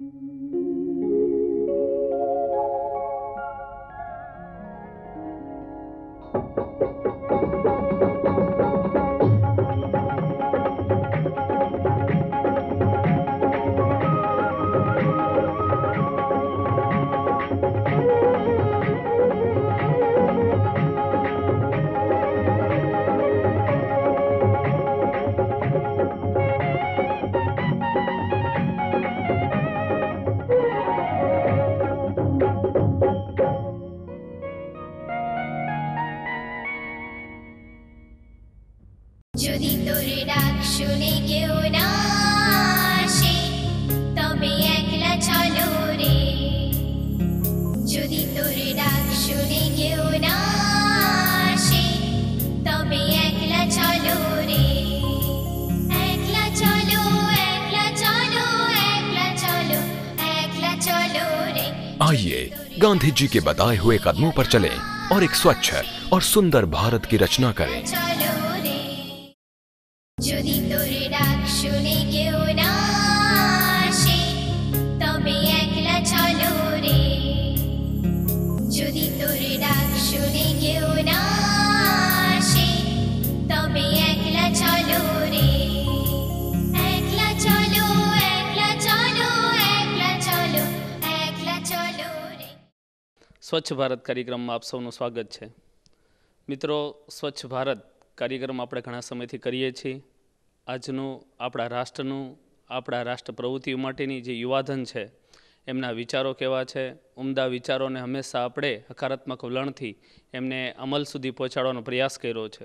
Música आइए गांधी जी के बताए हुए कदमों पर चलें और एक स्वच्छ और सुंदर भारत की रचना करें સ્વચ્છ ભારત કાર્યક્રમમાં આપ સૌનું સ્વાગત છે મિત્રો સ્વચ્છ ભારત કાર્યક્રમ આપણે ઘણા સમયથી કરીએ છીએ આજનું આપણા રાષ્ટ્રનું આપણા રાષ્ટ્ર પ્રવૃત્તિઓ માટેની જે યુવાધન છે એમના વિચારો કેવા છે ઉમદા વિચારોને હંમેશા આપણે હકારાત્મક વલણથી એમને અમલ સુધી પહોંચાડવાનો પ્રયાસ કર્યો છે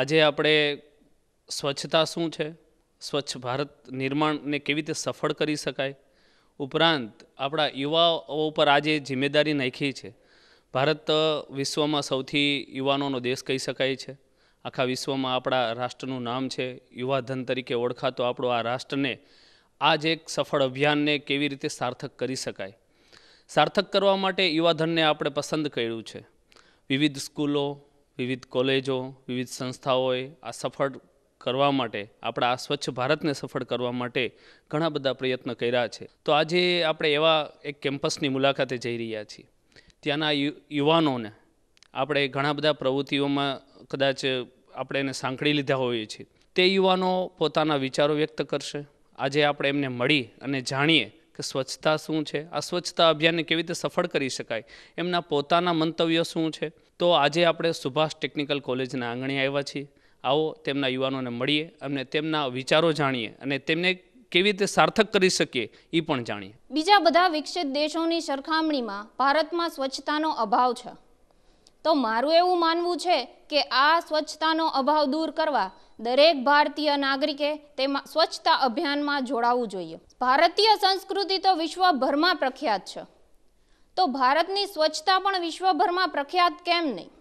આજે આપણે સ્વચ્છતા શું છે સ્વચ્છ ભારત નિર્માણને કેવી રીતે સફળ કરી શકાય ઉપરાંત આપણા યુવાઓ ઉપર આજે જિમ્મેદારી નાખી છે ભારત વિશ્વમાં સૌથી યુવાનોનો દેશ કહી શકાય છે આખા વિશ્વમાં આપણા રાષ્ટ્રનું નામ છે યુવાધન તરીકે ઓળખાતો આપણો આ રાષ્ટ્રને આજ એક સફળ અભિયાનને કેવી રીતે સાર્થક કરી શકાય સાર્થક કરવા માટે યુવાધનને આપણે પસંદ કર્યું છે વિવિધ સ્કૂલો વિવિધ કોલેજો વિવિધ સંસ્થાઓએ આ સફળ કરવા માટે આપણા આ સ્વચ્છ ભારતને સફળ કરવા માટે ઘણા બધા પ્રયત્ન કર્યા છે તો આજે આપણે એવા એક કેમ્પસની મુલાકાતે જઈ રહ્યા છીએ ત્યાંના યુવાનોને આપણે ઘણા બધા પ્રવૃત્તિઓમાં કદાચ આપણે એને સાંકળી લીધા હોઈએ છીએ તે યુવાનો પોતાના વિચારો વ્યક્ત કરશે આજે આપણે એમને મળી અને જાણીએ કે સ્વચ્છતા શું છે આ સ્વચ્છતા અભિયાનને કેવી રીતે સફળ કરી શકાય એમના પોતાના મંતવ્યો શું છે તો આજે આપણે સુભાષ ટેકનિકલ કોલેજના આંગણે આવ્યા છીએ આવો તેમના યુવાનોને મળીએ અને તેમના વિચારો જાણીએ અને તેમને કેવી રીતે સાર્થક કરી શકીએ એ પણ જાણીએ બીજા બધા વિકસિત દેશોની સરખામણીમાં ભારતમાં સ્વચ્છતાનો અભાવ છે તો મારું એવું માનવું છે કે આ સ્વચ્છતાનો અભાવ દૂર કરવા દરેક ભારતીય નાગરિકે તેમાં સ્વચ્છતા અભિયાનમાં જોડાવવું જોઈએ ભારતીય સંસ્કૃતિ તો વિશ્વભરમાં પ્રખ્યાત છે તો ભારતની સ્વચ્છતા પણ વિશ્વભરમાં પ્રખ્યાત કેમ નહીં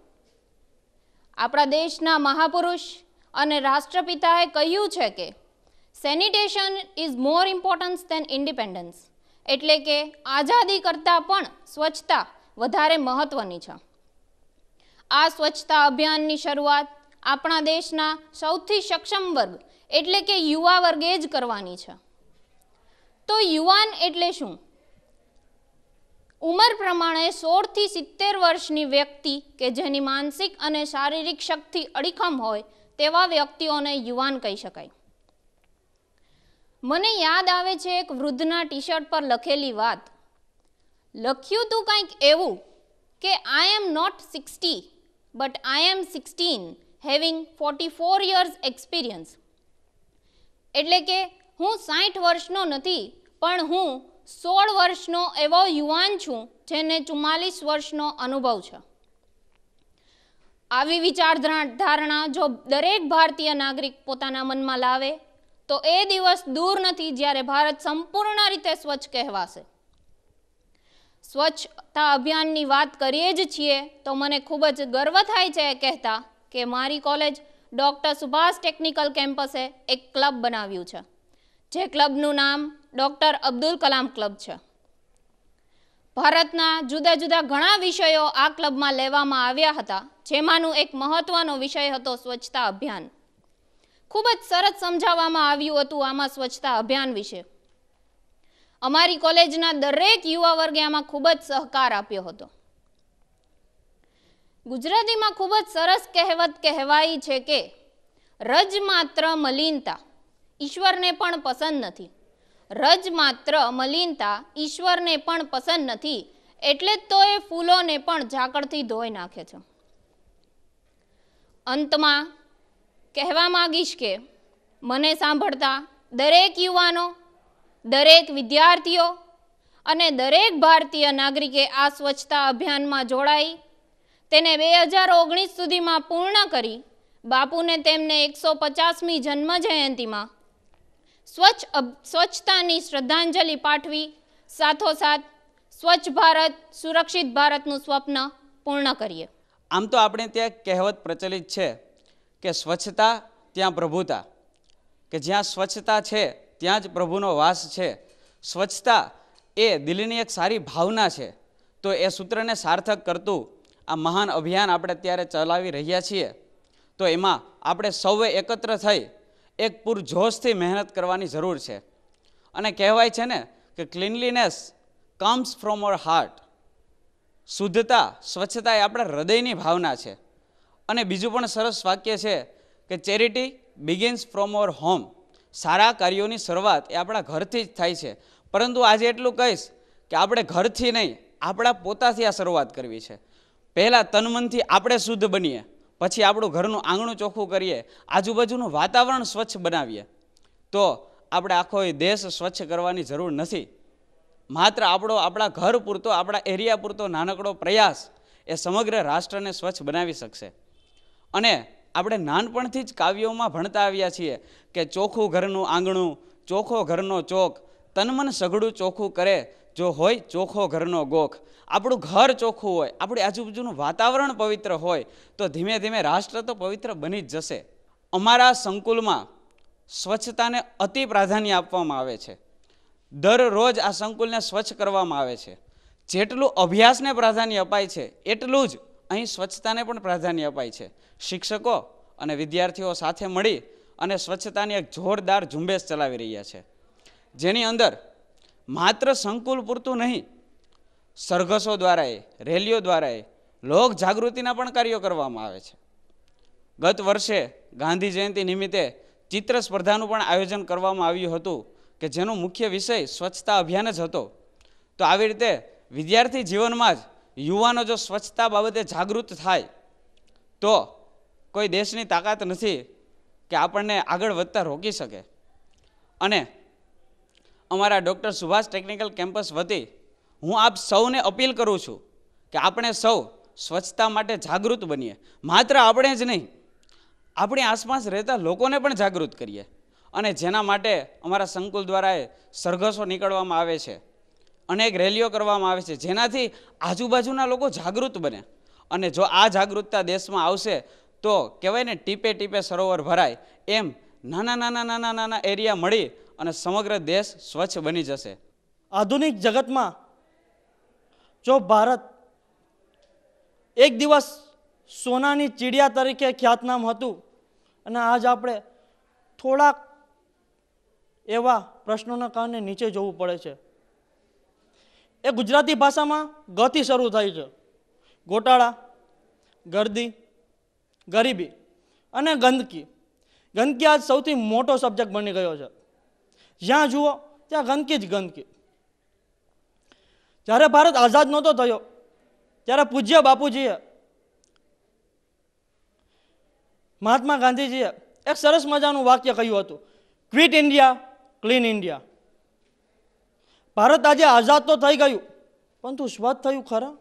આપણા દેશના મહાપુરુષ અને રાષ્ટ્રપિતાએ કહ્યું છે કે sanitation is more importance than independence એટલે કે આઝાદી કરતાં પણ સ્વચ્છતા વધારે મહત્ત્વની છે આ સ્વચ્છતા અભિયાનની શરૂઆત આપણા દેશના સૌથી સક્ષમ વર્ગ એટલે કે યુવા વર્ગે જ કરવાની છે તો યુવાન એટલે શું ઉંમર પ્રમાણે સોળથી સિત્તેર વર્ષની વ્યક્તિ કે જેની માનસિક અને શારીરિક શક્તિ અડીખમ હોય તેવા વ્યક્તિઓને યુવાન કહી શકાય મને યાદ આવે છે એક વૃદ્ધના ટી શર્ટ પર લખેલી વાત લખ્યું તું કંઈક એવું કે I am not sixty but I am sixteen having forty four years experience એટલે કે હું સાઠ વર્ષનો નથી પણ હું સોળ વર્ષનો એવો યુવાન છું જેને ચુમ્માલીસ વર્ષનો અનુભવ છે આવી વિચારધારણા જો દરેક ભારતીય નાગરિક પોતાના મનમાં લાવે તો એ દિવસ દૂર નથી જ્યારે ભારત સંપૂર્ણ રીતે સ્વચ્છ કહેવાશે સ્વચ્છતા અભિયાનની વાત કરીએ જ છીએ તો મને ખૂબ જ ગર્વ થાય છે કહેતા કે મારી કોલેજ ડૉક્ટર સુભાષ ટેકનિકલ કેમ્પસે એક ક્લબ બનાવ્યું છે જે ક્લબનું નામ ડૉક્ટર અબ્દુલ કલામ ક્લબ છે ભારતના જુદા જુદા ઘણા વિષયો આ ક્લબમાં લેવામાં આવ્યા હતા જેમાંનું એક મહત્વનો વિષય હતો સ્વચ્છતા અભિયાન ખૂબ જ સરસ સમજાવવામાં આવ્યું હતું આમાં સ્વચ્છતા અભિયાન વિશે અમારી કોલેજના દરેક યુવા વર્ગે આમાં ખૂબ જ સહકાર આપ્યો હતો ગુજરાતીમાં ખૂબ જ સરસ કહેવત કહેવાય છે કે રજ માત્ર મલિનતા ઈશ્વરને પણ પસંદ નથી રજ માત્ર મલિનતા ઈશ્વરને પણ પસંદ નથી એટલે જ તો એ ફૂલોને પણ ઝાકળથી ધોઈ નાખે છે અંતમાં કહેવા માગીશ કે મને સાંભળતા દરેક યુવાનો દરેક વિદ્યાર્થીઓ અને દરેક ભારતીય નાગરિકે આ સ્વચ્છતા અભિયાનમાં જોડાઈ તેને બે હજાર ઓગણીસ સુધીમાં પૂર્ણ કરી બાપુને તેમને એકસો પચાસમી જન્મ જયંતિમાં સ્વચ્છ સ્વચ્છતાની શ્રદ્ધાંજલિ પાઠવી સાથોસાથ સ્વચ્છ ભારત સુરક્ષિત ભારતનું સ્વપ્ન પૂર્ણ કરીએ આમ તો આપણે ત્યાં કહેવત પ્રચલિત છે કે સ્વચ્છતા ત્યાં પ્રભુતા કે જ્યાં સ્વચ્છતા છે ત્યાં જ પ્રભુનો વાસ છે સ્વચ્છતા એ દિલની એક સારી ભાવના છે તો એ સૂત્રને સાર્થક કરતું આ મહાન અભિયાન આપણે ત્યારે ચલાવી રહ્યા છીએ તો એમાં આપણે સૌએ એકત્ર થઈ એક પૂરજોશથી મહેનત કરવાની જરૂર છે અને કહેવાય છે ને કે cleanliness comes from our heart શુદ્ધતા સ્વચ્છતા એ આપણા હૃદયની ભાવના છે અને બીજું પણ સરસ વાક્ય છે કે charity begins from our home સારા કાર્યોની શરૂઆત એ આપણા ઘરથી જ થાય છે પરંતુ આજે એટલું કહીશ કે આપણે ઘરથી નહીં આપણા પોતાથી આ શરૂઆત કરવી છે પહેલાં તનમનથી આપણે શુદ્ધ બનીએ પછી આપણું ઘરનું આંગણું ચોખ્ખું કરીએ આજુબાજુનું વાતાવરણ સ્વચ્છ બનાવીએ તો આપણે આખો એ દેશ સ્વચ્છ કરવાની જરૂર નથી માત્ર આપણો આપણા ઘર પૂરતો આપણા એરિયા પૂરતો નાનકડો પ્રયાસ એ સમગ્ર રાષ્ટ્રને સ્વચ્છ બનાવી શકશે અને આપણે નાનપણથી જ કાવ્યોમાં ભણતા આવ્યા છીએ કે ચોખ્ખું ઘરનું આંગણું ચોખ્ખો ઘરનો ચોક તનમન સઘળું ચોખ્ખું કરે જો હોય ચોખ્ખો ઘરનો ગોખ આપણું ઘર ચોખ્ખું હોય આપણી આજુબાજુનું વાતાવરણ પવિત્ર હોય તો ધીમે ધીમે રાષ્ટ્ર તો પવિત્ર બની જ જશે અમારા સંકુલમાં સ્વચ્છતાને અતિ પ્રાધાન્ય આપવામાં આવે છે દરરોજ આ સંકુલને સ્વચ્છ કરવામાં આવે છે જેટલું અભ્યાસને પ્રાધાન્ય અપાય છે એટલું જ અહીં સ્વચ્છતાને પણ પ્રાધાન્ય અપાય છે શિક્ષકો અને વિદ્યાર્થીઓ સાથે મળી અને સ્વચ્છતાની એક જોરદાર ઝુંબેશ ચલાવી રહ્યા છે જેની અંદર માત્ર સંકુલ પૂરતું નહીં સરઘસો દ્વારા રેલીઓ દ્વારા લોક જાગૃતિના પણ કાર્યો કરવામાં આવે છે ગત વર્ષે ગાંધી જયંતિ નિમિત્તે ચિત્ર સ્પર્ધાનું પણ આયોજન કરવામાં આવ્યું હતું કે જેનો મુખ્ય વિષય સ્વચ્છતા અભિયાન જ હતો તો આવી રીતે વિદ્યાર્થી જીવનમાં જ યુવાનો જો સ્વચ્છતા બાબતે જાગૃત થાય તો કોઈ દેશની તાકાત નથી કે આપણને આગળ વધતા રોકી શકે અને અમારા ડૉક્ટર સુભાષ ટેકનિકલ કેમ્પસ વતી હું આપ સૌને અપીલ કરું છું કે આપણે સૌ સ્વચ્છતા માટે જાગૃત બનીએ માત્ર આપણે જ નહીં આપણી આસપાસ રહેતા લોકોને પણ જાગૃત કરીએ અને જેના માટે અમારા સંકુલ દ્વારા એ સરઘસો નીકળવામાં આવે છે અનેક રેલીઓ કરવામાં આવે છે જેનાથી આજુબાજુના લોકો જાગૃત બને અને જો આ જાગૃતતા દેશમાં આવશે તો કહેવાય ને ટીપે ટીપે સરોવર ભરાય એમ નાના નાના નાના નાના એરિયા મળી અને સમગ્ર દેશ સ્વચ્છ બની જશે આધુનિક જગતમાં જો ભારત એક દિવસ સોનાની ચીડિયા તરીકે ખ્યાતનામ હતું અને આજ આપણે થોડાક એવા પ્રશ્નોના કારણે નીચે જોવું પડે છે એ ગુજરાતી ભાષામાં ગથી શરૂ થાય છે ગોટાળા ગરદી ગરીબી અને ગંદકી ગંદકી આજ સૌથી મોટો સબ્જેક્ટ બની ગયો છે જ્યાં જુઓ ત્યાં ગંદકી જ ગંદકી જ્યારે ભારત આઝાદ નહોતો થયો ત્યારે પૂજ્ય બાપુજીએ મહાત્મા ગાંધીજીએ એક સરસ મજાનું વાક્ય કહ્યું હતું quit India clean India Bharat આજે આઝાદ તો થઈ ગયું પરંતુ સ્વચ્છ થયું ખરા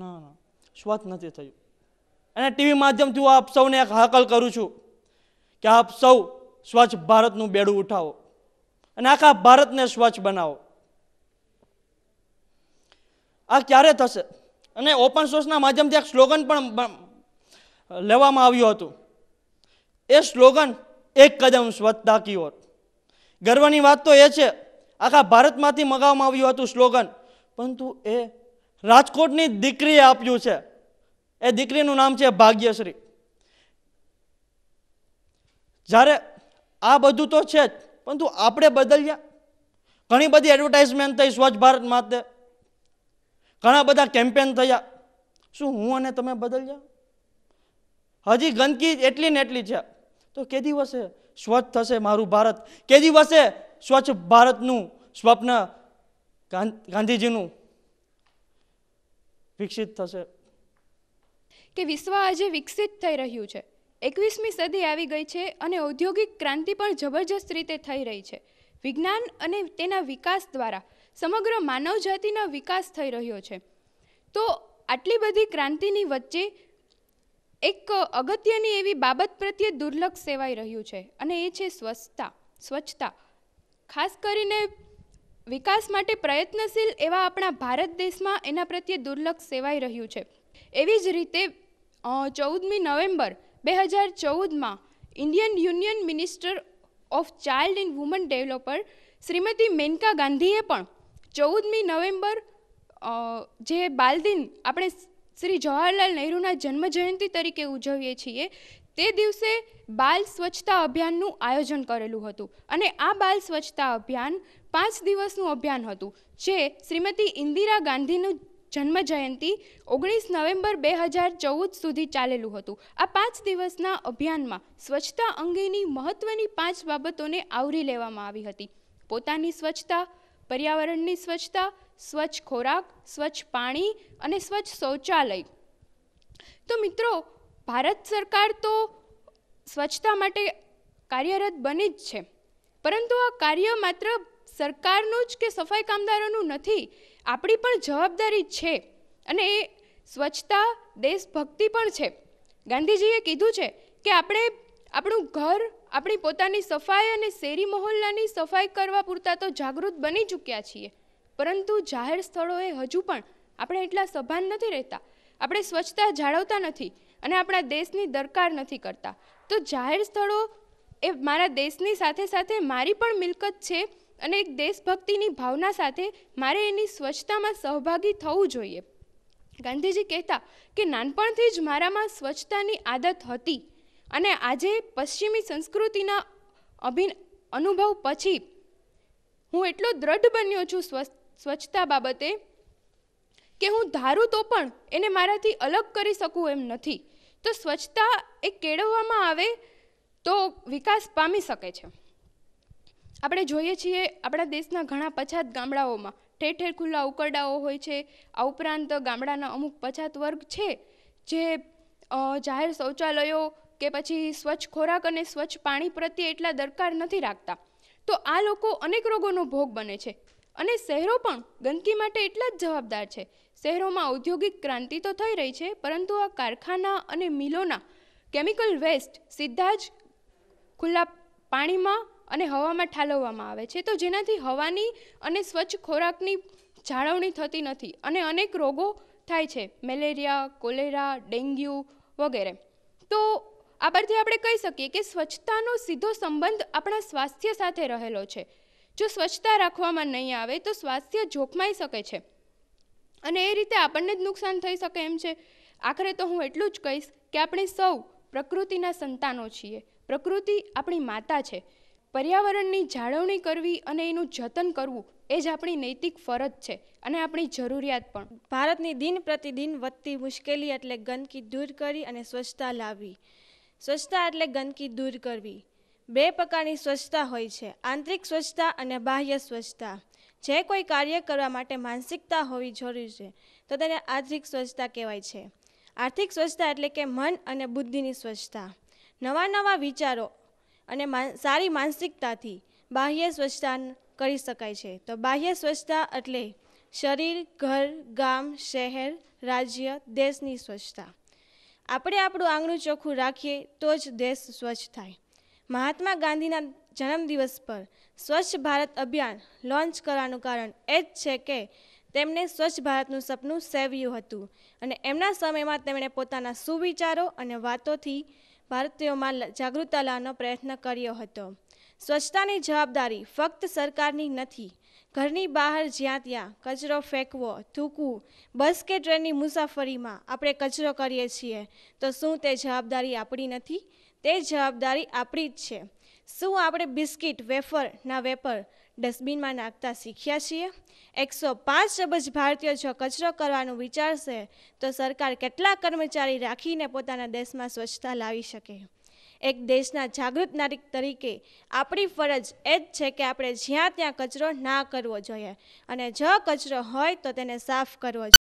ના ના સ્વચ્છ નથી થયું અને ટીવી માધ્યમથી હું આપ સૌને એક હાકલ કરું છું કે આપ સૌ સ્વચ્છ ભારતનું બેડું ઉઠાવો અને આખા ભારતને સ્વચ્છ બનાવો આ ક્યારે થશે અને ઓપન સોર્સના માધ્યમથી એક સ્લોગન પણ લેવામાં આવ્યું હતું એ સ્લોગન એક કદમ સ્વચ્છતા કી ઓર ગર્વની વાત તો એ છે આખા ભારતમાંથી મગાવવામાં આવ્યું હતું સ્લોગન પરંતુ એ રાજકોટની દીકરીએ આપ્યું છે એ દીકરીનું નામ છે ભાગ્યશ્રી જ્યારે આ બધું તો છે જ પરંતુ આપણે બદલ્યા ઘણી બધી એડવર્ટાઇઝમેન્ટ થઈ સ્વચ્છ ભારત માટે ઘણા બધા કેમ્પેન થયા શું હું અને તમે બદલ્યા હજી ગંદકી એટલી ને એટલી છે તો કે દિવસે સ્વચ્છ થશે મારું ભારત કે દિવસે સ્વચ્છ ભારતનું સ્વપ્ન ગાંધીજીનું વિકસિત થશે કે વિશ્વ આજે વિકસિત થઈ રહ્યું છે એકવીસમી સદી આવી ગઈ છે અને ઔદ્યોગિક ક્રાંતિ પણ જબરજસ્ત રીતે થઈ રહી છે વિજ્ઞાન અને તેના વિકાસ દ્વારા સમગ્ર માનવ જાતિનો વિકાસ થઈ રહ્યો છે તો આટલી બધી ક્રાંતિની વચ્ચે એક અગત્યની એવી બાબત પ્રત્યે દુર્લક્ષ સેવાઈ રહ્યું છે અને એ છે સ્વચ્છતા સ્વચ્છતા ખાસ કરીને વિકાસ માટે પ્રયત્નશીલ એવા આપણા ભારત દેશમાં એના પ્રત્યે દુર્લક્ષ સેવાઈ રહ્યું છે એવી જ રીતે ચૌદમી નવેમ્બર બે હજાર ચૌદમાં Indian union minister of child and woman developer Shrimati Maneka ગાંધીએ પણ ચૌદમી નવેમ્બર જે બાલદિન આપણે શ્રી જવાહરલાલ નહેરુના જન્મજયંતિ તરીકે ઉજવીએ છીએ તે દિવસે બાલ સ્વચ્છતા અભિયાનનું આયોજન કરેલું હતું અને આ બાલ સ્વચ્છતા અભિયાન પાંચ દિવસનું અભિયાન હતું જે શ્રીમતી ઇન્દિરા ગાંધીનું જન્મજયંતિ ઓગણીસ નવેમ્બર બે હજાર ચૌદ સુધી ચાલેલું હતું આ પાંચ દિવસના અભિયાનમાં સ્વચ્છતા અંગેની મહત્ત્વની પાંચ બાબતોને આવરી લેવામાં આવી હતી પોતાની સ્વચ્છતા પર્યાવરણની સ્વચ્છતા સ્વચ્છ ખોરાક સ્વચ્છ પાણી અને સ્વચ્છ શૌચાલય તો મિત્રો ભારત સરકાર તો સ્વચ્છતા માટે કાર્યરત બની જ છે પરંતુ આ કાર્ય માત્ર સરકારનું જ કે સફાઈ કામદારોનું નથી આપણી પણ જવાબદારી છે અને એ સ્વચ્છતા દેશભક્તિ પણ છે ગાંધીજીએ કીધું છે કે આપણે આપણું ઘર આપણી પોતાની સફાઈ અને શેરી મહોલ્લાની સફાઈ કરવા પૂરતા તો જાગૃત બની ચૂક્યા છીએ પરંતુ જાહેર સ્થળોએ હજુ પણ આપણે એટલા સભાન નથી રહેતા આપણે સ્વચ્છતા જાળવતા નથી અને આપણા દેશની દરકાર નથી કરતા તો જાહેર સ્થળો એ મારા દેશની સાથે સાથે મારી પણ મિલકત છે અને એક દેશભક્તિની ભાવના સાથે મારે એની સ્વચ્છતામાં સહભાગી થવું જોઈએ ગાંધીજી કહેતા કે નાનપણથી જ મારામાં સ્વચ્છતાની આદત હતી અને આજે પશ્ચિમી સંસ્કૃતિના અભિન અનુભવ પછી હું એટલો દ્રઢ બન્યો છું સ્વચ્છતા બાબતે કે હું ધારું તો પણ એને મારાથી અલગ કરી શકું એમ નથી તો સ્વચ્છતા એ કેળવવામાં આવે તો વિકાસ પામી શકે છે આપણે જોઈએ છીએ આપણા દેશના ઘણા પછાત ગામડાઓમાં ઠેર ઠેર ખુલ્લા ઉકરડાઓ હોય છે આ ઉપરાંત ગામડાના અમુક પછાત વર્ગ છે જે જાહેર શૌચાલયો કે પછી સ્વચ્છ ખોરાક અને સ્વચ્છ પાણી પ્રત્યે એટલા દરકાર નથી રાખતા તો આ લોકો અનેક રોગોનો ભોગ બને છે અને શહેરો પણ ગંદકી માટે એટલા જ જવાબદાર છે શહેરોમાં ઔદ્યોગિક ક્રાંતિ તો થઈ રહી છે પરંતુ આ કારખાના અને મિલોના કેમિકલ વેસ્ટ સીધા જ ખુલ્લા પાણીમાં અને હવામાં ઠાલવવામાં આવે છે તો જેનાથી હવાની અને સ્વચ્છ ખોરાકની જાળવણી થતી નથી અને અનેક રોગો થાય છે મેલેરિયા કોલેરા ડેન્ગ્યુ વગેરે તો આ પરથી આપણે કહી શકીએ કે સ્વચ્છતાનો સીધો સંબંધ આપણા સ્વાસ્થ્ય સાથે રહેલો છે જો સ્વચ્છતા રાખવામાં નહીં આવે તો સ્વાસ્થ્ય જોખમાઈ શકે છે અને એ રીતે આપણને જ નુકસાન થઈ શકે એમ છે આખરે તો હું એટલું જ કહીશ કે આપણે સૌ પ્રકૃતિના સંતાનો છીએ પ્રકૃતિ આપણી માતા છે પર્યાવરણની જાળવણી કરવી અને એનું જતન કરવું એ જ આપણી નૈતિક ફરજ છે અને આપણી જરૂરિયાત પણ ભારતની દિન પ્રતિદિન વધતી મુશ્કેલી એટલે ગંદકી દૂર કરી અને સ્વચ્છતા લાવવી સ્વચ્છતા એટલે ગંદકી દૂર કરવી બે પ્રકારની સ્વચ્છતા હોય છે આંતરિક સ્વચ્છતા અને બાહ્ય સ્વચ્છતા જે કોઈ કાર્ય કરવા માટે માનસિકતા હોવી જરૂરી છે તો તેને આંતરિક સ્વચ્છતા કહેવાય છે આર્થિક સ્વચ્છતા એટલે કે મન અને બુદ્ધિની સ્વચ્છતા નવા નવા વિચારો અને સારી માનસિકતાથી બાહ્ય સ્વચ્છતા કરી શકાય છે તો બાહ્ય સ્વચ્છતા એટલે શરીર ઘર ગામ શહેર રાજ્ય દેશની સ્વચ્છતા આપણે આપણું આંગણું ચોખ્ખું રાખીએ તો જ દેશ સ્વચ્છ થાય મહાત્મા ગાંધીના જન્મદિવસ પર સ્વચ્છ ભારત અભિયાન લોન્ચ કરવાનું કારણ એ જ છે કે તેમણે સ્વચ્છ ભારતનું સપનું સેવ્યું હતું અને એમના સમયમાં તેમણે પોતાના સુવિચારો અને વાતોથી ભારતીયોમાં જાગૃતતા લાવવાનો પ્રયત્ન કર્યો હતો સ્વચ્છતાની જવાબદારી ફક્ત સરકારની નથી ઘરની બહાર જ્યાં ત્યાં કચરો ફેંકવો થૂકવું બસ કે ટ્રેનની મુસાફરીમાં આપણે કચરો કરીએ છીએ તો શું તે જવાબદારી આપણી નથી તે જવાબદારી આપણી જ છે શું આપણે બિસ્કિટ વેફરના વેપર ડસ્ટબિનમાં નાખતા શીખ્યા છીએ એકસો પાંચ અબજ ભારતીયો જો કચરો કરવાનું વિચારશે તો સરકાર કેટલા કર્મચારી રાખીને પોતાના દેશમાં સ્વચ્છતા લાવી શકે એક દેશના જાગૃત નાગરિક તરીકે આપણી ફરજ એ જ છે કે આપણે જ્યાં ત્યાં કચરો ના કરવો જોઈએ અને જો કચરો હોય તો તેને સાફ કરવો જોઈએ